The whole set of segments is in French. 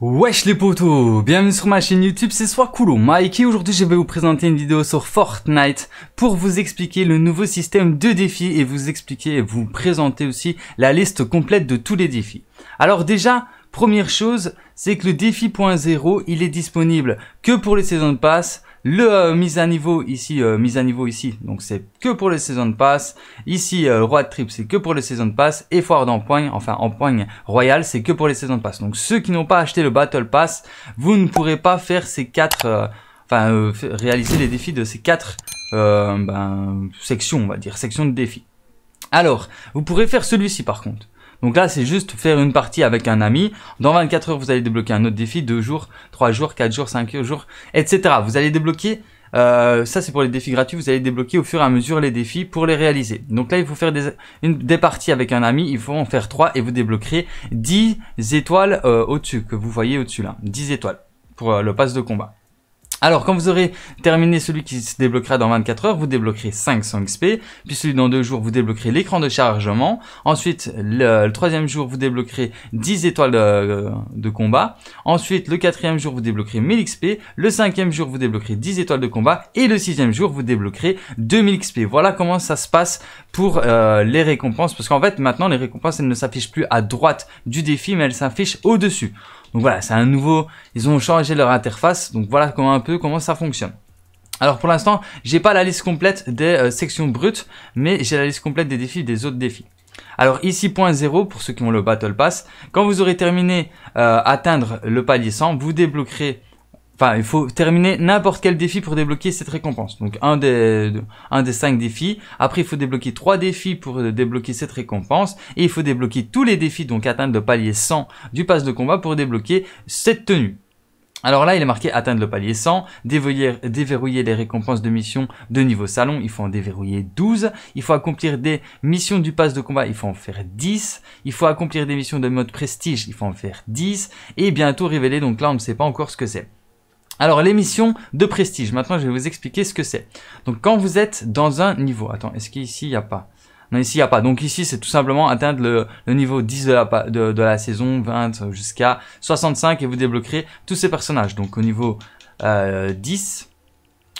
Wesh les potos, bienvenue sur ma chaîne YouTube, c'est Swakulo Mike et aujourd'hui je vais vous présenter une vidéo sur Fortnite pour vous expliquer le nouveau système de défis et vous expliquer et vous présenter aussi la liste complète de tous les défis. Alors déjà, première chose, c'est que le défi défi.0 il est disponible que pour les saisons de passe, le euh, mise à niveau ici, euh, mise à niveau ici, donc c'est que pour les saisons de passe. Ici, euh, Roi de Trip, c'est que pour les saisons de passe. Et Foire d'Empoigne, enfin Empoigne Royale, c'est que pour les saisons de passe. Donc ceux qui n'ont pas acheté le Battle Pass, vous ne pourrez pas faire ces quatre, enfin réaliser les défis de ces quatre ben, sections, on va dire, sections de défis. Alors, vous pourrez faire celui-ci par contre. Donc là, c'est juste faire une partie avec un ami. Dans 24 heures, vous allez débloquer un autre défi, 2 jours, 3 jours, 4 jours, 5 jours, etc. Vous allez débloquer euh, ça, c'est pour les défis gratuits. Vous allez débloquer au fur et à mesure les défis pour les réaliser. Donc là, il faut faire des, une, des parties avec un ami. Il faut en faire 3 et vous débloquerez 10 étoiles euh, au-dessus, que vous voyez au-dessus là. 10 étoiles pour euh, le pass de combat. Alors, quand vous aurez terminé celui qui se débloquera dans 24 heures, vous débloquerez 500 XP, puis celui dans 2 jours, vous débloquerez l'écran de chargement, ensuite, le, troisième jour, vous débloquerez 10 étoiles euh, de, combat, ensuite, le quatrième jour, vous débloquerez 1000 XP, le cinquième jour, vous débloquerez 10 étoiles de combat, et le sixième jour, vous débloquerez 2000 XP. Voilà comment ça se passe pour euh, les récompenses, parce qu'en fait, maintenant, les récompenses, elles ne s'affichent plus à droite du défi, mais elles s'affichent au-dessus. Donc voilà, c'est un nouveau, ils ont changé leur interface, donc voilà comment un peu comment ça fonctionne. Alors pour l'instant, j'ai pas la liste complète des euh, sections brutes, mais j'ai la liste complète des défis des autres défis. Alors ici, point 0 pour ceux qui ont le Battle Pass. Quand vous aurez terminé euh, atteindre le palier 100, vous débloquerez Enfin, il faut terminer n'importe quel défi pour débloquer cette récompense. Donc un des, un des cinq défis. Après, il faut débloquer trois défis pour euh, débloquer cette récompense. Et il faut débloquer tous les défis, donc atteindre le palier 100 du pass de combat pour débloquer cette tenue. Alors là, il est marqué atteindre le palier 100, déverrouiller, les récompenses de mission de niveau salon, il faut en déverrouiller 12, il faut accomplir des missions du pass de combat, il faut en faire 10, il faut accomplir des missions de mode prestige, il faut en faire 10, et bientôt révéler, donc là on ne sait pas encore ce que c'est. Alors l'émission de prestige, maintenant je vais vous expliquer ce que c'est. Donc quand vous êtes dans un niveau, attends, est-ce qu'ici il n'y a pas Non ici il n'y a pas, donc ici c'est tout simplement atteindre le, niveau 10 de la, de, la saison 20 jusqu'à 65 et vous débloquerez tous ces personnages. Donc au niveau 10,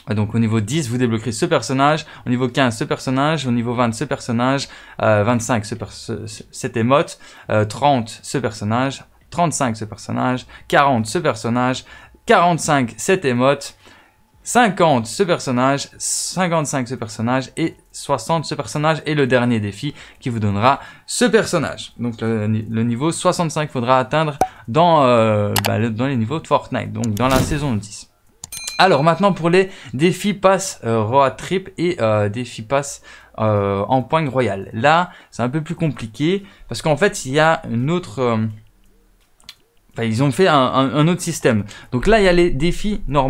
euh, donc au niveau 10, vous débloquerez ce personnage, au niveau 15, ce personnage, au niveau 20, ce personnage, 25, euh, ce cette émote, 30, euh, ce personnage, 35 ce personnage, 40 ce personnage, 45 cette émote, 50 ce personnage, 55 ce personnage et 60 ce personnage et le dernier défi qui vous donnera ce personnage. Donc le, niveau 65 faudra atteindre dans, euh, bah, dans les niveaux de Fortnite, donc dans la saison 10. Alors maintenant pour les défis passe euh, Roi trip et euh, défis pass en pointe royale. Là c'est un peu plus compliqué parce qu'en fait il y a une autre ils ont fait un, autre système. Donc là, il y a les défis normaux.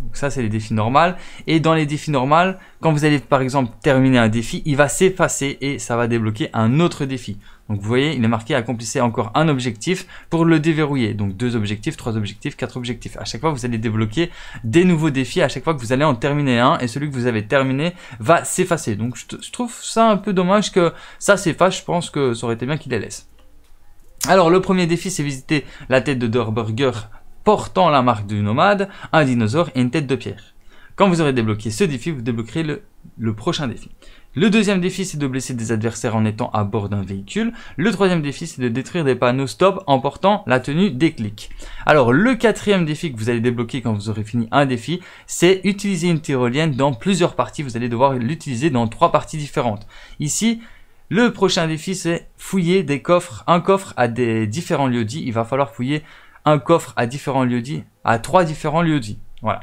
Donc ça, c'est les défis normaux. Et dans les défis normaux, quand vous allez, par exemple, terminer un défi, il va s'effacer et ça va débloquer un autre défi. Donc vous voyez, il est marqué accomplissez encore un objectif pour le déverrouiller. Donc deux objectifs, trois objectifs, quatre objectifs. À chaque fois, vous allez débloquer des nouveaux défis. À chaque fois que vous allez en terminer un, et celui que vous avez terminé va s'effacer. Donc je, je trouve ça un peu dommage que ça s'efface. Je pense que ça aurait été bien qu'il les laisse. Alors le premier défi, c'est visiter la tête de Dorburger portant la marque du nomade, un dinosaure et une tête de pierre. Quand vous aurez débloqué ce défi, vous débloquerez le, le prochain défi. Le deuxième défi, c'est de blesser des adversaires en étant à bord d'un véhicule. Le troisième défi, c'est de détruire des panneaux stop en portant la tenue des clics. Alors, le quatrième défi que vous allez débloquer quand vous aurez fini un défi, c'est utiliser une tyrolienne dans plusieurs parties. Vous allez devoir l'utiliser dans trois parties différentes. Ici, le prochain défi, c'est fouiller des coffres, un coffre à des différents lieux dits. Il va falloir fouiller un coffre à différents lieux dits, à trois différents lieux dits. Voilà.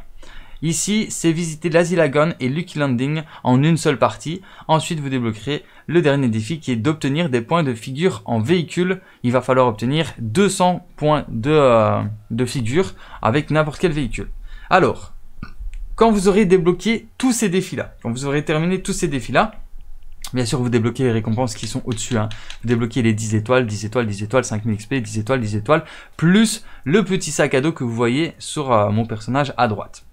Ici, c'est visiter l'Asilagon et Lucky Landing en une seule partie. Ensuite, vous débloquerez le dernier défi qui est d'obtenir des points de figure en véhicule. Il va falloir obtenir 200 points de, euh, de figure avec n'importe quel véhicule. Alors, quand vous aurez débloqué tous ces défis-là, quand vous aurez terminé tous ces défis-là, Bien sûr, vous débloquez les récompenses qui sont au-dessus. Hein. Vous débloquez les 10 étoiles, 10 étoiles, 10 étoiles, 5000 XP, 10 étoiles, 10 étoiles, plus le petit sac à dos que vous voyez sur euh, mon personnage à droite.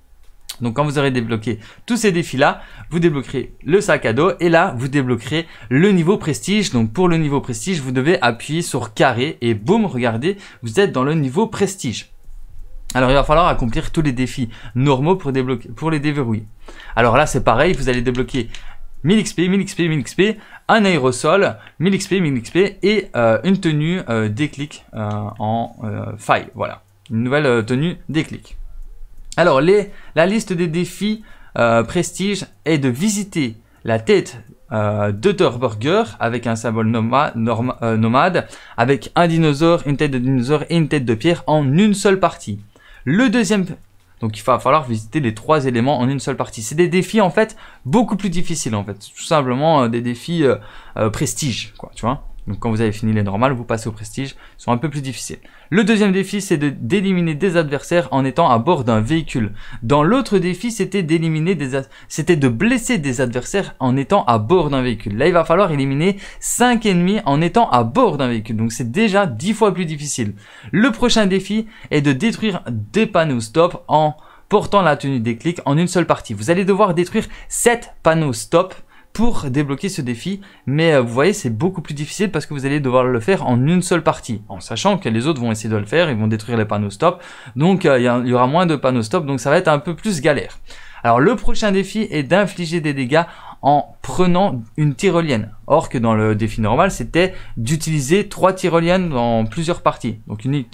Donc quand vous aurez débloqué tous ces défis-là, vous débloquerez le sac à dos et là, vous débloquerez le niveau prestige. Donc pour le niveau prestige, vous devez appuyer sur carré et boum, regardez, vous êtes dans le niveau prestige. Alors il va falloir accomplir tous les défis normaux pour, débloquer, pour les déverrouiller. Alors là c'est pareil, vous allez débloquer 1000 XP, 1000 XP, 1000 XP, un aérosol, 1000 XP, 1000 XP et euh, une tenue euh, déclic euh, en faille. Voilà, une nouvelle tenue déclic. Alors, les, la liste des défis prestige est de visiter la tête burger avec un symbole nomade, avec un dinosaure, une tête de dinosaure et une tête de pierre en une seule partie. Le deuxième donc il va falloir visiter les trois éléments en une seule partie. C'est des défis en fait beaucoup plus difficiles en fait, tout simplement euh, des défis euh, euh, prestige quoi, tu vois. Donc quand vous avez fini les normales, vous passez au prestige, Ils sont un peu plus difficiles. Le deuxième défi, c'est d'éliminer des adversaires en étant à bord d'un véhicule. Dans l'autre défi, c'était d'éliminer des c'était de blesser des adversaires en étant à bord d'un véhicule. Là, il va falloir éliminer 5 ennemis en étant à bord d'un véhicule. Donc c'est déjà 10 fois plus difficile. Le prochain défi est de détruire des panneaux stop en portant la tenue des clics en une seule partie. Vous allez devoir détruire 7 panneaux stop pour débloquer ce défi, mais euh, vous voyez c'est beaucoup plus difficile parce que vous allez devoir le faire en une seule partie, en sachant que les autres vont essayer de le faire, ils vont détruire les panneaux stop, donc euh, il y, aura moins de panneaux stop, donc ça va être un peu plus galère. Alors le prochain défi est d'infliger des dégâts en prenant une tyrolienne. Or que dans le défi normal, c'était d'utiliser trois tyroliennes dans plusieurs parties. Donc une,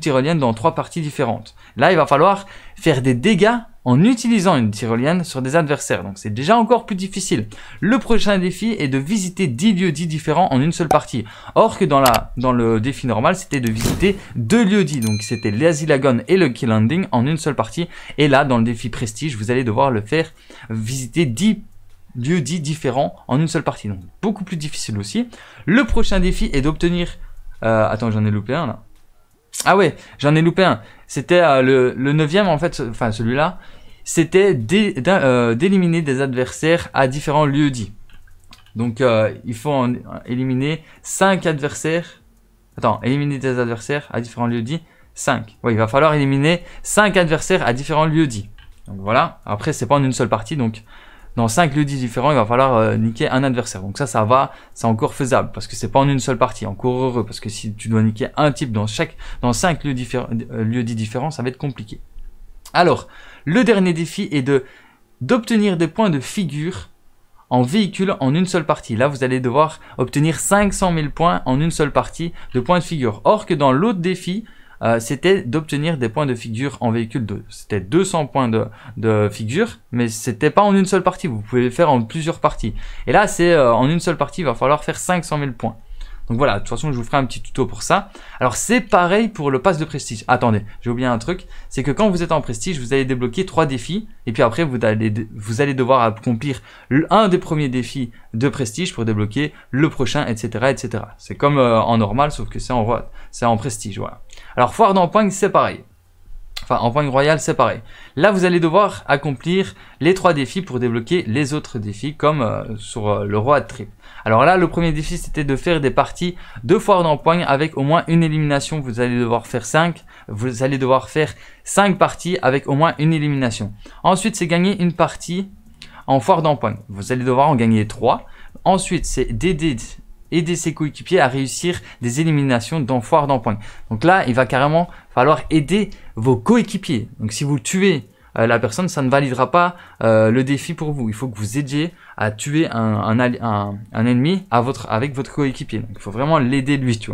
tyrolienne dans trois parties différentes. Là, il va falloir faire des dégâts en utilisant une tyrolienne sur des adversaires. Donc c'est déjà encore plus difficile. Le prochain défi est de visiter 10 lieux-dits différents en une seule partie. Or que dans, la, dans le défi normal, c'était de visiter deux lieux-dits. Donc c'était l'Asilagon et le Key en une seule partie. Et là, dans le défi prestige, vous allez devoir le faire visiter 10 lieux dits différents en une seule partie. Donc beaucoup plus difficile aussi. Le prochain défi est d'obtenir... Euh, attends, j'en ai loupé un là. Ah ouais, j'en ai loupé un. C'était euh, le, le neuvième en fait, enfin celui-là. C'était euh, d'éliminer des adversaires à différents lieux dits. Donc il faut en éliminer 5 adversaires. Attends, éliminer des adversaires à différents lieux dits. 5. Oui, il va falloir éliminer 5 adversaires à différents lieux dits. Donc voilà, après c'est pas en une seule partie, donc dans 5 lieux différents, il va falloir euh, niquer un adversaire. Donc ça, ça va, c'est encore faisable parce que c'est pas en une seule partie, encore heureux parce que si tu dois niquer un type dans chaque, dans 5 lieux, euh, différents, ça va être compliqué. Alors, le dernier défi est de d'obtenir des points de figure en véhicule en une seule partie. Là, vous allez devoir obtenir 500 000 points en une seule partie de points de figure. Or que dans l'autre défi, euh, c'était d'obtenir des points de figure en véhicule 2. C'était 200 points de, de figure, mais c'était pas en une seule partie. Vous pouvez le faire en plusieurs parties. Et là, c'est euh, en une seule partie, il va falloir faire 500 000 points. Donc voilà, de toute façon, je vous ferai un petit tuto pour ça. Alors c'est pareil pour le pass de prestige. Attendez, j'ai oublié un truc, c'est que quand vous êtes en prestige, vous allez débloquer trois défis et puis après vous allez vous allez devoir accomplir un des premiers défis de prestige pour débloquer le prochain, etc., etc. C'est comme euh, en normal, sauf que c'est en c'est en prestige, voilà. Alors foire d'empoigne, c'est pareil. Enfin, en poigne royal, c'est pareil. Là, vous allez devoir accomplir les trois défis pour débloquer les autres défis, comme euh, sur euh, le roi de Trip. Alors là, le premier défi, c'était de faire des parties de foire d'empoigne avec au moins une élimination. Vous allez devoir faire 5. Vous allez devoir faire 5 parties avec au moins une élimination. Ensuite, c'est gagner une partie en foire d'empoigne. Vous allez devoir en gagner 3. Ensuite, c'est d'aider aider ses coéquipiers à réussir des éliminations foire d'empoigne. Donc là, il va carrément falloir aider vos coéquipiers. Donc si vous tuez euh, la personne, ça ne validera pas euh, le défi pour vous. Il faut que vous aidiez à tuer un, ennemi à votre, avec votre coéquipier. Donc il faut vraiment l'aider lui, tu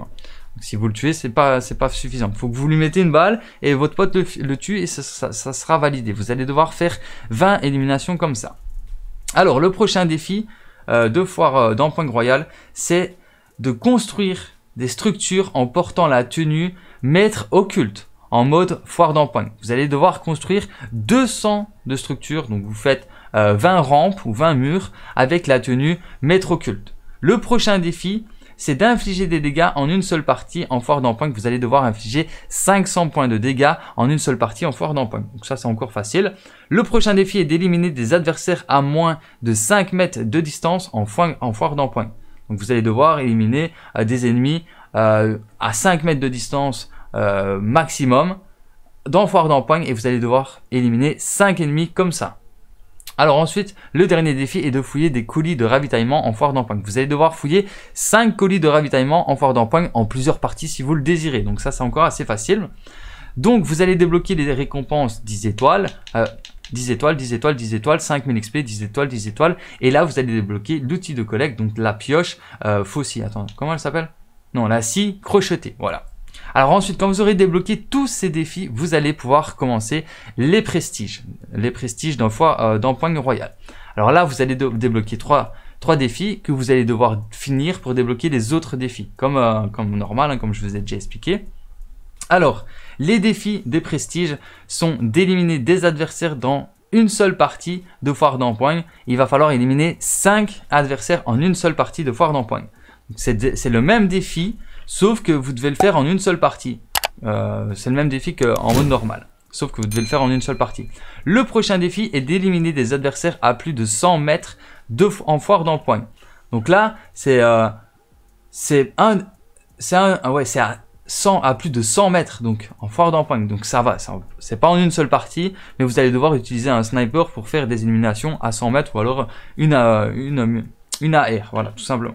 si vous le tuez, c'est pas pas suffisant. Il faut que vous lui mettez une balle et votre pote le, tue et ça, ça, ça, sera validé. Vous allez devoir faire 20 éliminations comme ça. Alors le prochain défi, euh, de foire euh, d'empoing Royal, c'est de construire des structures en portant la tenue maître occulte en mode foire d'empoigne. Vous allez devoir construire 200 de structures, donc vous faites 20 euh, rampes ou 20 murs avec la tenue maître occulte. Le prochain défi, c'est d'infliger des dégâts en une seule partie en foire d'empoigne. Vous allez devoir infliger 500 points de dégâts en une seule partie en foire d'empoigne. Donc ça, c'est encore facile. Le prochain défi est d'éliminer des adversaires à moins de 5 mètres de distance en foire, en Donc vous allez devoir éliminer euh, des ennemis euh, à 5 mètres de distance euh, maximum dans foire d'empoigne et vous allez devoir éliminer 5 ennemis comme ça. Alors ensuite, le dernier défi est de fouiller des colis de ravitaillement en foire d'empoigne. Vous allez devoir fouiller 5 colis de ravitaillement en foire d'empoigne en plusieurs parties si vous le désirez. Donc ça, c'est encore assez facile. Donc vous allez débloquer les récompenses 10 étoiles, 10 euh, étoiles, 10 étoiles, 10 étoiles, 5000 XP, 10 étoiles, 10 étoiles. Et là, vous allez débloquer l'outil de collecte, donc la pioche euh, Attends, comment elle s'appelle Non, la scie crochetée, voilà. Alors ensuite, quand vous aurez débloqué tous ces défis, vous allez pouvoir commencer les prestiges, les prestiges d'un euh, d'empoigne royale. Alors là, vous allez débloquer trois, défis que vous allez devoir finir pour débloquer les autres défis, comme, euh, normal, hein, comme je vous ai déjà expliqué. Alors, les défis des prestiges sont d'éliminer des adversaires dans une seule partie de foire d'empoigne. Il va falloir éliminer 5 adversaires en une seule partie de foire d'empoigne. C'est le même défi, Sauf que vous devez le faire en une seule partie. Euh, c'est le même défi qu'en mode normal. Sauf que vous devez le faire en une seule partie. Le prochain défi est d'éliminer des adversaires à plus de 100 mètres en foire d'empoigne. Donc là, c'est euh, c'est un, un, ah ouais, c'est à 100 à plus de 100 mètres, donc en foire d'empoigne. Donc ça va, c'est pas en une seule partie, mais vous allez devoir utiliser un sniper pour faire des éliminations à 100 mètres ou alors une, euh, une, une AR, voilà, tout simplement.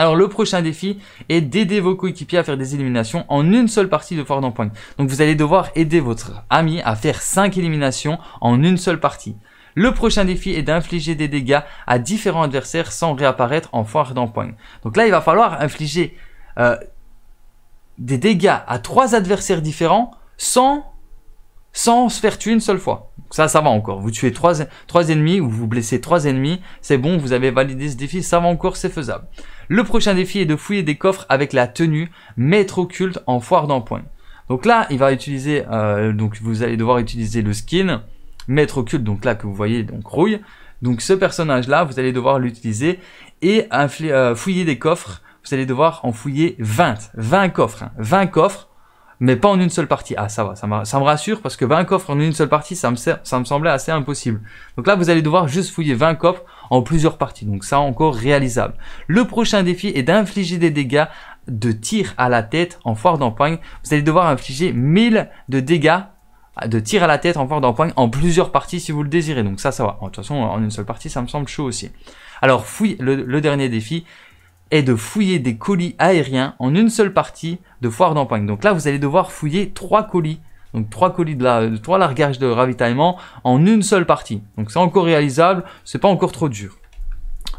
Alors le prochain défi est d'aider vos coéquipiers à faire des éliminations en une seule partie de foire d'empoing. Donc vous allez devoir aider votre ami à faire 5 éliminations en une seule partie. Le prochain défi est d'infliger des dégâts à différents adversaires sans réapparaître en foire point Donc là il va falloir infliger euh, des dégâts à trois adversaires différents sans sans se faire tuer une seule fois. ça, ça va encore. Vous tuez trois, ennemis ou vous blessez trois ennemis, c'est bon, vous avez validé ce défi, ça va encore, c'est faisable. Le prochain défi est de fouiller des coffres avec la tenue maître occulte en foire d'empoigne. Donc là, il va utiliser, euh, donc vous allez devoir utiliser le skin maître occulte, donc là que vous voyez, donc rouille. Donc ce personnage-là, vous allez devoir l'utiliser et euh, fouiller des coffres. Vous allez devoir en fouiller 20, 20 coffres, 20 hein. coffres mais pas en une seule partie. Ah, ça va, ça, me, rassure parce que 20 coffres en une seule partie, ça me, semblait assez impossible. Donc là, vous allez devoir juste fouiller 20 coffres en plusieurs parties. Donc ça, encore réalisable. Le prochain défi est d'infliger des dégâts de tir à la tête en foire d'empoigne. Vous allez devoir infliger 1000 de dégâts de tir à la tête en foire d'empoigne en plusieurs parties si vous le désirez. Donc ça, ça va. De toute façon, en une seule partie, ça me semble chaud aussi. Alors, fouille le dernier défi est de fouiller des colis aériens en une seule partie de foire d'empoigne. Donc là, vous allez devoir fouiller trois colis. Donc trois colis de la, euh, trois largages de ravitaillement en une seule partie. Donc c'est encore réalisable, c'est pas encore trop dur.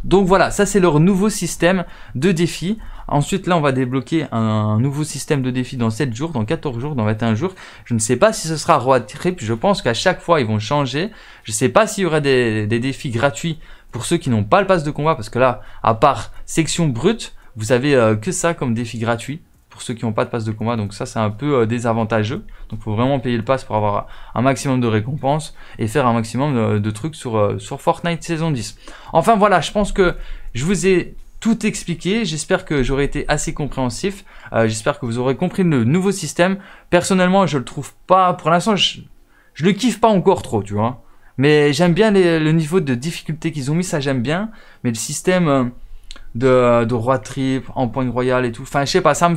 Donc voilà, ça c'est leur nouveau système de défi. Ensuite, là, on va débloquer un nouveau système de défis dans 7 jours, dans 14 jours, dans 21 jours. Je ne sais pas si ce sera roi Trip. Je pense qu'à chaque fois, ils vont changer. Je ne sais pas s'il y aura des, défis gratuits pour ceux qui n'ont pas le pass de combat. Parce que là, à part section brute, vous avez euh, que ça comme défi gratuit pour ceux qui n'ont pas de pass de combat. Donc ça, c'est un peu euh, désavantageux. Donc faut vraiment payer le pass pour avoir un maximum de récompenses et faire un maximum de, trucs sur, euh, sur Fortnite saison 10. Enfin voilà, je pense que je vous ai tout expliqué. J'espère que j'aurai été assez compréhensif. Euh, j'espère que vous aurez compris le nouveau système. Personnellement, je le trouve pas. Pour l'instant, je, le kiffe pas encore trop, tu vois. Mais j'aime bien le niveau de difficulté qu'ils ont mis, ça j'aime bien. Mais le système euh, de, de roi trip en point royal et tout, enfin je sais pas, ça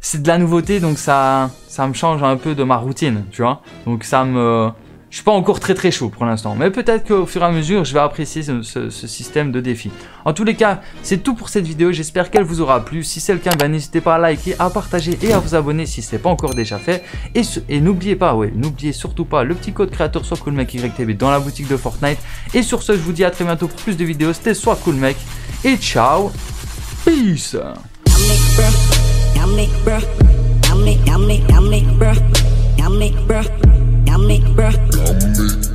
c'est de la nouveauté donc ça, ça me change un peu de ma routine, tu vois. Donc ça me, je suis pas encore très très chaud pour l'instant, mais peut-être qu'au fur et à mesure, je vais apprécier ce, système de défi. En tous les cas, c'est tout pour cette vidéo, j'espère qu'elle vous aura plu. Si c'est le cas, ben, n'hésitez pas à liker, à partager et à vous abonner si ce n'est pas encore déjà fait. Et, n'oubliez pas, ouais, n'oubliez surtout pas le petit code créateur soit cool dans la boutique de Fortnite. Et sur ce, je vous dis à très bientôt pour plus de vidéos, c'était soit cool et ciao, peace I am make, bruh.